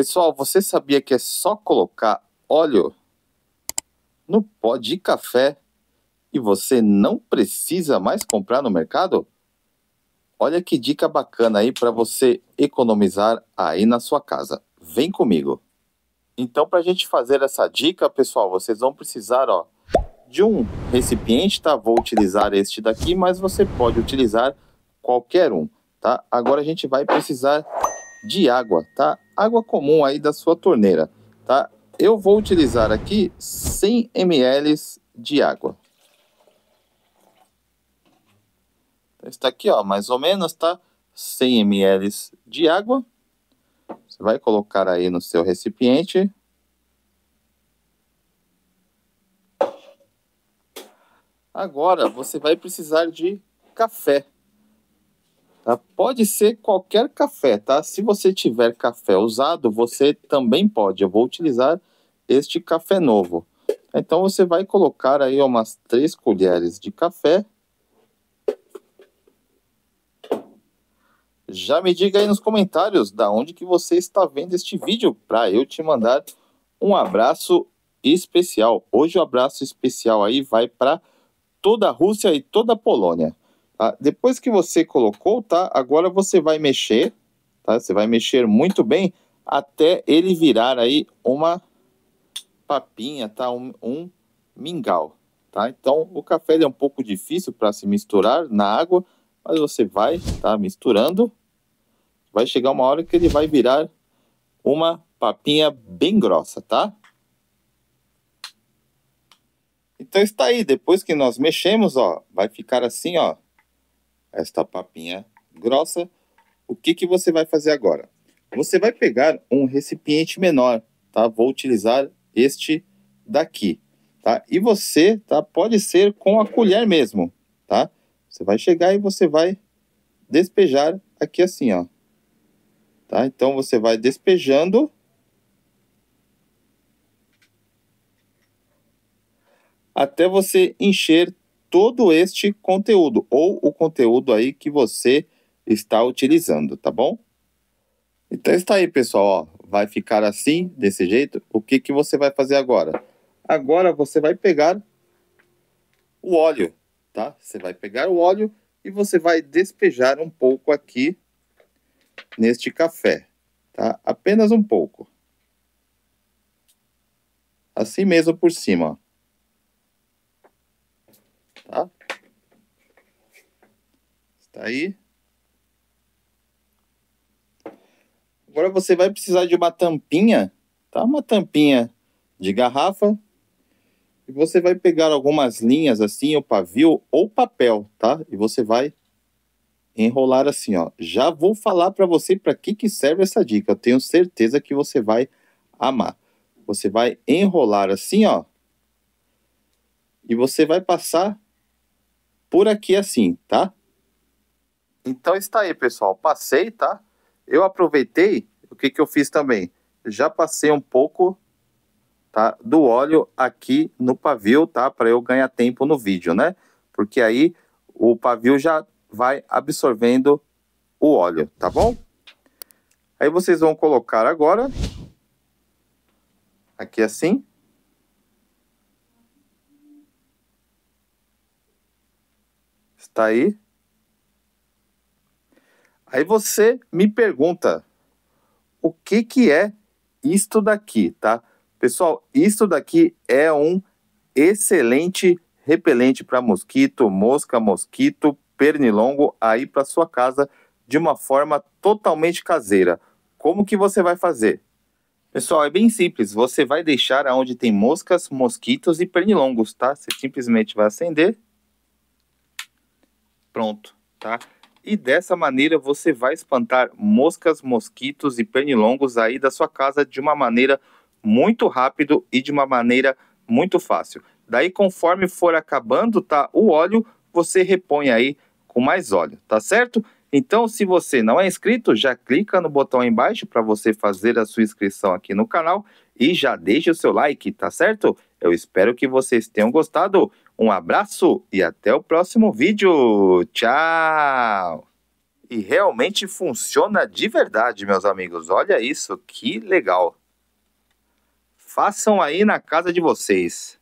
Pessoal, você sabia que é só colocar óleo no pó de café e você não precisa mais comprar no mercado? Olha que dica bacana aí para você economizar aí na sua casa. Vem comigo. Então, para a gente fazer essa dica, pessoal, vocês vão precisar ó, de um recipiente, tá? Vou utilizar este daqui, mas você pode utilizar qualquer um, tá? Agora a gente vai precisar de água, tá? água comum aí da sua torneira, tá? Eu vou utilizar aqui 100 ml de água. Então, está aqui, ó, mais ou menos, tá? 100 ml de água. Você vai colocar aí no seu recipiente. Agora você vai precisar de café. Tá? Pode ser qualquer café, tá? Se você tiver café usado, você também pode. Eu vou utilizar este café novo. Então você vai colocar aí umas três colheres de café. Já me diga aí nos comentários da onde que você está vendo este vídeo para eu te mandar um abraço especial. Hoje o abraço especial aí vai para toda a Rússia e toda a Polônia. Ah, depois que você colocou, tá? Agora você vai mexer, tá? Você vai mexer muito bem até ele virar aí uma papinha, tá? Um, um mingau, tá? Então, o café é um pouco difícil para se misturar na água, mas você vai, tá? Misturando, vai chegar uma hora que ele vai virar uma papinha bem grossa, tá? Então está aí, depois que nós mexemos, ó, vai ficar assim, ó, esta papinha grossa, o que, que você vai fazer agora? Você vai pegar um recipiente menor, tá? Vou utilizar este daqui, tá? E você, tá? Pode ser com a colher mesmo, tá? Você vai chegar e você vai despejar aqui assim, ó. Tá? Então você vai despejando. Até você encher todo este conteúdo ou o conteúdo aí que você está utilizando, tá bom? Então está aí, pessoal. vai ficar assim, desse jeito. O que, que você vai fazer agora? Agora você vai pegar o óleo, tá? Você vai pegar o óleo e você vai despejar um pouco aqui neste café, tá? Apenas um pouco. Assim mesmo por cima, ó. Tá? Está aí. Agora você vai precisar de uma tampinha, tá? Uma tampinha de garrafa. E você vai pegar algumas linhas assim, o pavio ou papel, tá? E você vai enrolar assim, ó. Já vou falar para você para que que serve essa dica. Eu tenho certeza que você vai amar. Você vai enrolar assim, ó. E você vai passar por aqui assim, tá? Então está aí, pessoal. Passei, tá? Eu aproveitei, o que, que eu fiz também? Já passei um pouco tá, do óleo aqui no pavio, tá? Para eu ganhar tempo no vídeo, né? Porque aí o pavio já vai absorvendo o óleo, tá bom? Aí vocês vão colocar agora, aqui assim, Está aí? Aí você me pergunta o que que é isto daqui, tá? Pessoal, isto daqui é um excelente repelente para mosquito, mosca, mosquito, pernilongo aí para sua casa de uma forma totalmente caseira. Como que você vai fazer? Pessoal, é bem simples. Você vai deixar aonde tem moscas, mosquitos e pernilongos, tá? Você simplesmente vai acender Pronto, tá? E dessa maneira você vai espantar moscas, mosquitos e pernilongos aí da sua casa de uma maneira muito rápido e de uma maneira muito fácil. Daí, conforme for acabando, tá? O óleo você repõe aí com mais óleo, tá certo? Então, se você não é inscrito, já clica no botão aí embaixo para você fazer a sua inscrição aqui no canal e já deixa o seu like, tá certo? Eu espero que vocês tenham gostado. Um abraço e até o próximo vídeo. Tchau! E realmente funciona de verdade, meus amigos. Olha isso, que legal. Façam aí na casa de vocês.